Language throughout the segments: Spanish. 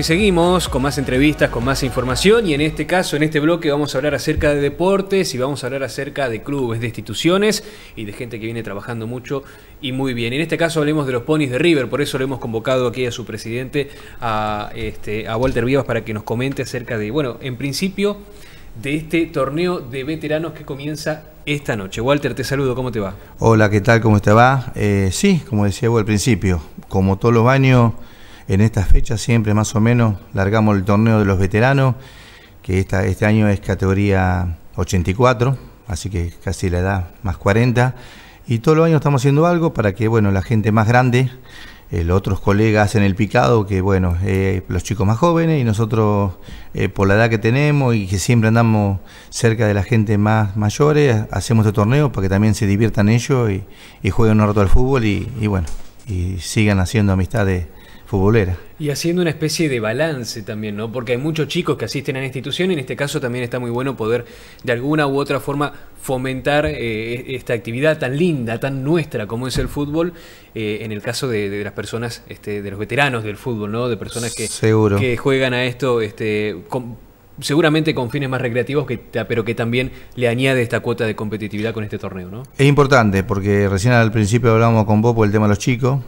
y seguimos con más entrevistas, con más información y en este caso, en este bloque vamos a hablar acerca de deportes y vamos a hablar acerca de clubes, de instituciones y de gente que viene trabajando mucho y muy bien. En este caso hablemos de los ponis de River, por eso lo hemos convocado aquí a su presidente, a, este, a Walter Vivas, para que nos comente acerca de, bueno, en principio de este torneo de veteranos que comienza esta noche. Walter, te saludo, ¿cómo te va? Hola, ¿qué tal? ¿Cómo te va? Eh, sí, como decía vos al principio, como todos los años en estas fechas siempre más o menos largamos el torneo de los veteranos, que este año es categoría 84, así que casi la edad más 40. Y todos los años estamos haciendo algo para que bueno la gente más grande, eh, los otros colegas hacen el picado, que bueno, eh, los chicos más jóvenes y nosotros eh, por la edad que tenemos y que siempre andamos cerca de la gente más mayores, hacemos este torneo para que también se diviertan ellos y, jueguen un rato al fútbol y bueno, y sigan haciendo amistades futbolera. Y haciendo una especie de balance también, ¿no? Porque hay muchos chicos que asisten a la institución y en este caso también está muy bueno poder de alguna u otra forma fomentar eh, e-, esta actividad tan linda, tan nuestra como es el fútbol, eh, en el caso de, las personas, este, de los veteranos del fútbol, ¿no? De personas que, que juegan a esto este, seguramente con fines más recreativos, que, pero que también le añade esta cuota de competitividad con este torneo, ¿no? Es importante, porque recién al principio hablábamos con vos por el tema de los chicos,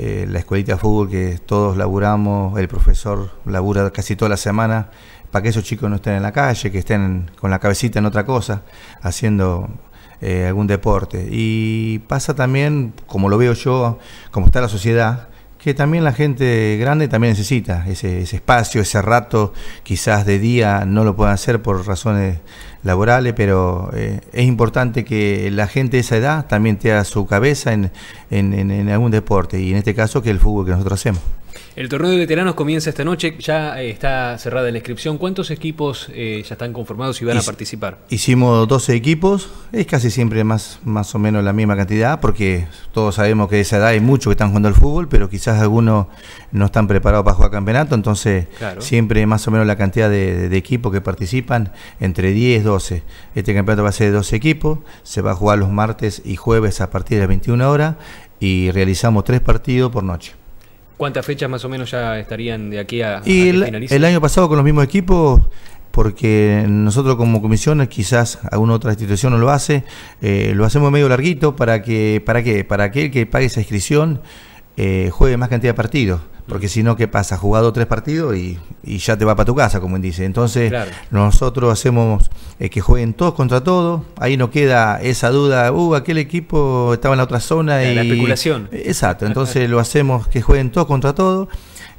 eh, la escuelita de fútbol que todos laburamos, el profesor labura casi toda la semana, para que esos chicos no estén en la calle, que estén con la cabecita en otra cosa, haciendo eh, algún deporte. Y pasa también, como lo veo yo, como está la sociedad, que también la gente grande también necesita ese, espacio, ese rato, quizás de día no lo puedan hacer por razones laborales, pero eh, es importante que la gente de esa edad también tenga su cabeza en, en, en algún deporte, y en este caso que el fútbol que nosotros hacemos. El torneo de veteranos comienza esta noche, ya eh, está cerrada la inscripción. ¿Cuántos equipos eh, ya están conformados y van a participar? Hicimos 12 equipos, es casi siempre más, más o menos la misma cantidad, porque todos sabemos que de esa edad hay muchos que están jugando al fútbol, pero quizás algunos no están preparados para jugar campeonato, entonces siempre más o menos la cantidad de, equipos que participan, entre 10, 12. Este campeonato va a ser de 12 equipos, se va a jugar los martes y jueves a partir de las 21 horas y realizamos tres partidos por noche. ¿Cuántas fechas más o menos ya estarían de aquí a, finalizar? El año pasado con los mismos equipos, porque nosotros como comisiones, quizás alguna otra institución no lo hace, eh, lo hacemos medio larguito para que, para qué? para aquel que pague esa inscripción eh, juegue más cantidad de partidos. Porque si no, ¿qué pasa? Jugado tres partidos y, ya te va para tu casa, como dice. Entonces, nosotros hacemos eh, que jueguen todos contra todos. Ahí no queda esa duda, uh, aquel equipo estaba en la otra zona. y... la especulación. Exacto, entonces lo hacemos que jueguen todos contra todos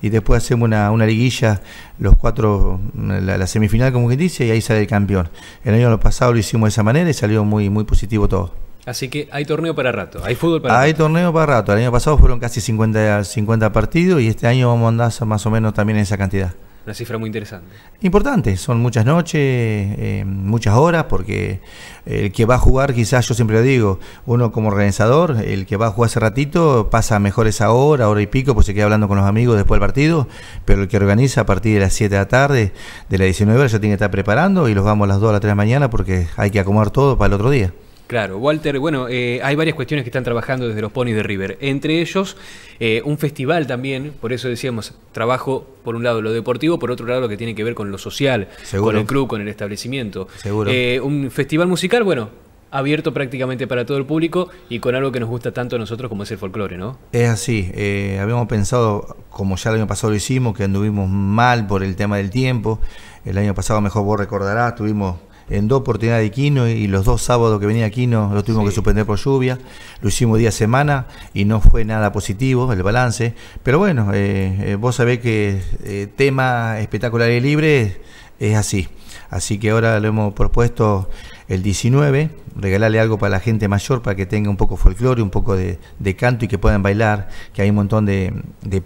y después hacemos una, liguilla, los cuatro, la, semifinal como quien dice, y ahí sale el campeón. El año pasado lo hicimos de esa manera y salió muy, muy positivo todo. Así que hay torneo para rato, hay fútbol para rato. Hay torneo para rato. El año pasado fueron casi 50, 50 partidos y este año vamos a andar más o menos también en esa cantidad. Una cifra muy interesante. Importante, son muchas noches, eh, muchas horas, porque el que va a jugar, quizás yo siempre lo digo, uno como organizador, el que va a jugar hace ratito pasa mejor esa hora, hora y pico, porque se queda hablando con los amigos después del partido, pero el que organiza a partir de las 7 de la tarde, de las 19 horas, ya tiene que estar preparando y los vamos a las 2 a las 3 de la mañana porque hay que acomodar todo para el otro día. Claro, Walter, bueno, eh, hay varias cuestiones que están trabajando desde los ponis de River. Entre ellos, eh, un festival también, por eso decíamos, trabajo por un lado lo deportivo, por otro lado lo que tiene que ver con lo social, con el club, con el establecimiento. Seguro. Eh, un festival musical, bueno, abierto prácticamente para todo el público y con algo que nos gusta tanto a nosotros como es el folclore, ¿no? Es así, habíamos pensado, como ya el año pasado lo hicimos, que anduvimos mal por el tema del tiempo. El año pasado, mejor vos recordarás, tuvimos en dos oportunidades de Quino y los dos sábados que venía quino lo tuvimos que suspender por lluvia. Lo hicimos día a semana y no fue nada positivo el balance. Pero bueno, eh, eh, vos sabés que eh, tema espectacular y libre es así. Así que ahora lo hemos propuesto el 19, regalarle algo para la gente mayor para que tenga un poco de folclore, un poco de, canto y que puedan bailar, que hay un montón de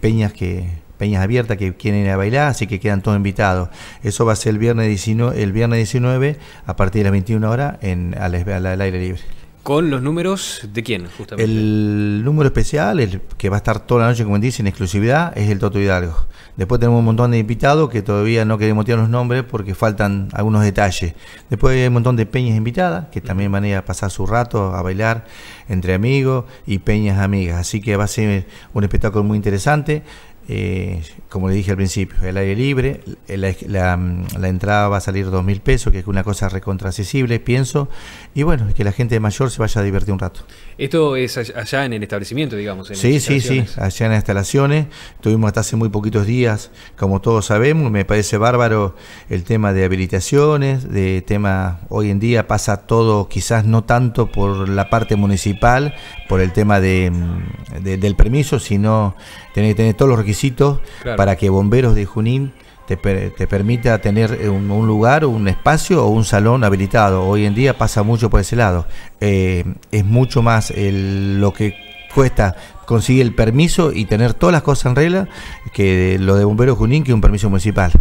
peñas que, peñas abiertas que quieren ir a bailar, así que quedan todos invitados. Eso va a ser el viernes 19, el viernes 19 a partir de las 21 horas en, al, aire libre. ¿Con los números de quién, justamente? El número especial, el que va a estar toda la noche, como dice, en exclusividad, es el Toto Hidalgo. Después tenemos un montón de invitados que todavía no queremos tirar los nombres porque faltan algunos detalles. Después hay un montón de peñas invitadas que también van a ir a pasar su rato a bailar entre amigos y peñas amigas. Así que va a ser un espectáculo muy interesante. Eh, como le dije al principio, el aire libre, eh, mm, la, entrada va a salir dos mil pesos, que es una cosa recontra accesible, pienso, y bueno, que la gente mayor se vaya a divertir un rato. Esto es allá en el establecimiento, digamos. sí, sí, sí, allá en las instalaciones. Tuvimos hasta hace muy poquitos días, como todos sabemos, me parece bárbaro el tema de habilitaciones, de tema, hoy en día pasa todo, quizás no tanto por la parte municipal, por el tema de mm, del permiso, sino tener tener todos los requisitos para que bomberos de Junín te, te permita tener un, lugar, un espacio o un salón habilitado. Hoy en día pasa mucho por ese lado. Eh, es mucho más el, lo que cuesta consigue el permiso y tener todas las cosas en regla que lo de Bomberos Junín que un permiso municipal.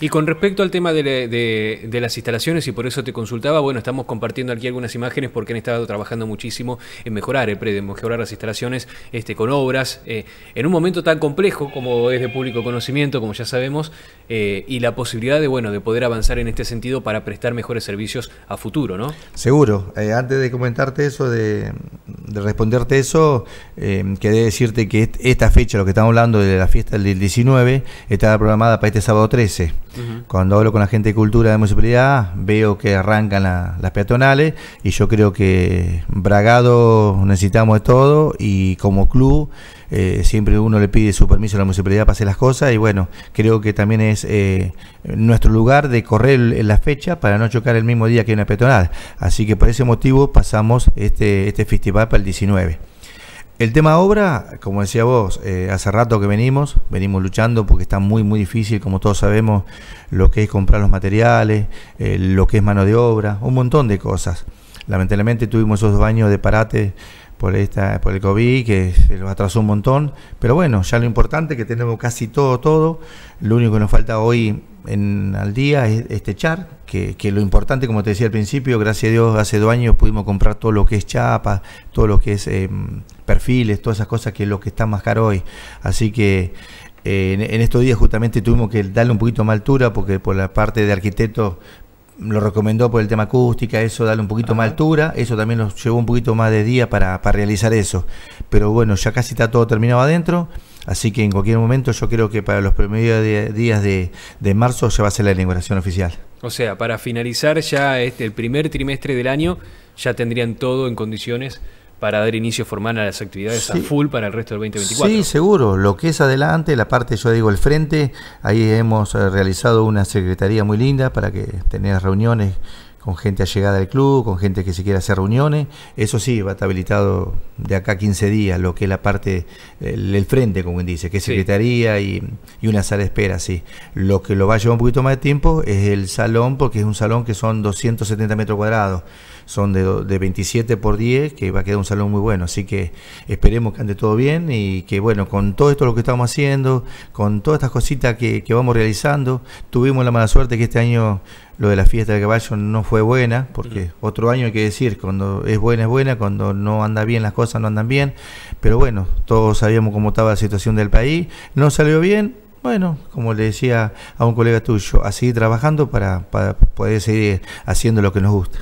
Y con respecto al tema de, las instalaciones, y por eso te consultaba, bueno, estamos compartiendo aquí algunas imágenes porque han estado trabajando muchísimo en mejorar el eh, predio mejorar las instalaciones este, con obras, eh, en un momento tan complejo como es de público conocimiento, como ya sabemos, eh, y la posibilidad de, bueno, de poder avanzar en este sentido para prestar mejores servicios a futuro, ¿no? Seguro. antes de comentarte eso, de, de responderte eso, que de decirte que esta fecha, lo que estamos hablando de la fiesta del 19, está programada para este sábado 13. Cuando hablo con la gente de cultura de la municipalidad, veo que arrancan las peatonales y yo creo que Bragado necesitamos de todo y como club eh, siempre uno le pide su permiso a la municipalidad para hacer las cosas y bueno, creo que también es eh, nuestro lugar de correr la fecha para no chocar el mismo día que una peatonal. Así que por ese motivo pasamos este, este festival para el 19. El tema obra, como decía vos, eh, hace rato que venimos, venimos luchando porque está muy, muy difícil, como todos sabemos, lo que es comprar los materiales, eh, lo que es mano de obra, un montón de cosas. Lamentablemente tuvimos esos dos años de parate por, esta, por el COVID, que se atrasó un montón. Pero bueno, ya lo importante que tenemos casi todo, todo. Lo único que nos falta hoy en, al día es este char, que, que, lo importante, como te decía al principio, gracias a Dios hace dos años pudimos comprar todo lo que es chapa, todo lo que es em, perfiles, todas esas cosas que es lo que está más caro hoy. Así que eh, en, en, estos días justamente tuvimos que darle un poquito más altura porque por la parte de arquitectos lo recomendó por el tema acústica, eso darle un poquito más altura, eso también nos llevó un poquito más de día para, realizar eso. Pero bueno, ya casi está todo terminado adentro, así que en cualquier momento yo creo que para los primeros días de, de, marzo ya va a ser la inauguración oficial. O sea, para finalizar ya este, el primer trimestre del año ya tendrían todo en condiciones para dar inicio formal a las actividades a full para el resto del 2024. Sí, seguro. Lo que es adelante, la parte, yo digo, el frente, ahí hemos eh, realizado una secretaría muy linda para que tengas reuniones con gente allegada del club, con gente que se quiera hacer reuniones. Eso sí, va a estar habilitado de acá 15 días, lo que es la parte, el, frente, como él dice, que es secretaría y, y, una sala de espera, sí. Lo que lo va a llevar un poquito más de tiempo es el salón, porque es un salón que son 270 metros cuadrados son de, 27 por 10, que va a quedar un salón muy bueno. Así que esperemos que ande todo bien y que, bueno, con todo esto lo que estamos haciendo, con todas estas cositas que, vamos realizando, tuvimos la mala suerte que este año lo de la fiesta de caballo no fue buena, porque mm. otro año hay que decir, cuando es buena es buena, cuando no anda bien las cosas no andan bien, pero bueno, todos sabíamos cómo estaba la situación del país, no salió bien, bueno, como le decía a un colega tuyo, a seguir trabajando para, para poder seguir haciendo lo que nos gusta.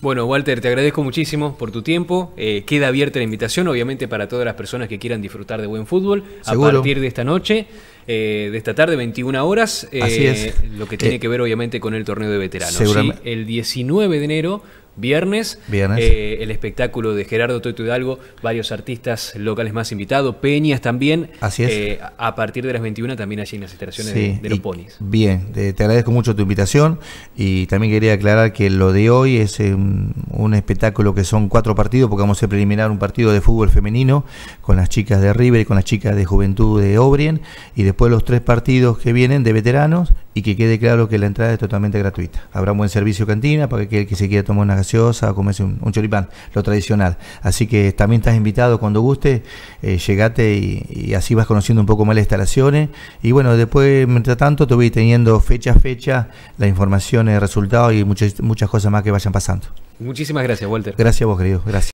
Bueno, Walter, te agradezco muchísimo por tu tiempo. Eh, queda abierta la invitación, obviamente, para todas las personas que quieran disfrutar de buen fútbol a partir de esta noche, eh, de esta tarde, 21 horas. Así es. Eh, lo que tiene que ver, obviamente, con el torneo de veteranos. El 19 de enero viernes. Eh, el espectáculo de Gerardo Toito Hidalgo, varios artistas locales más invitados, Peñas también. Así eh, a partir de las 21 también allí en las estaciones de, los ponis. Bien, eh, te, agradezco mucho tu invitación y también quería aclarar que lo de hoy es un, un espectáculo que son cuatro partidos, porque vamos a preliminar un partido de fútbol femenino con las chicas de River y con las chicas de Juventud de Obrien y después los tres partidos que vienen de veteranos y que quede claro que la entrada es totalmente gratuita. Habrá un buen servicio cantina para que el que se quiera tomar una gaseosa o comerse un, choripán, lo tradicional. Así que también estás invitado cuando guste, eh, llegate y, así vas conociendo un poco más las instalaciones. Y bueno, después, mientras tanto, te voy teniendo fecha a fecha las informaciones, resultados resultado y muchas, muchas cosas más que vayan pasando. Muchísimas gracias, Walter. Gracias a vos, querido. Gracias.